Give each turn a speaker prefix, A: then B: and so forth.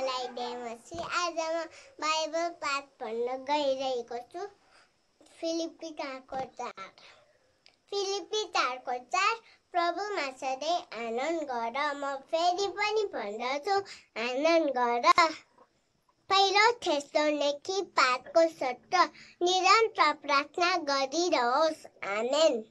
A: सबैजनालाई डेमसी आज म बाइबल पाठ भन्न गइरहेको छु फिलिपी चारको चार फिलिपी चारको चार प्रभुमा सधैँ आनन्द गर म फेरि पनि भन्दछु आनन्द गर पहिलो ठेस्टोनेकी पातको सत्र निरन्तर प्रार्थना गरिरहोस् आमेन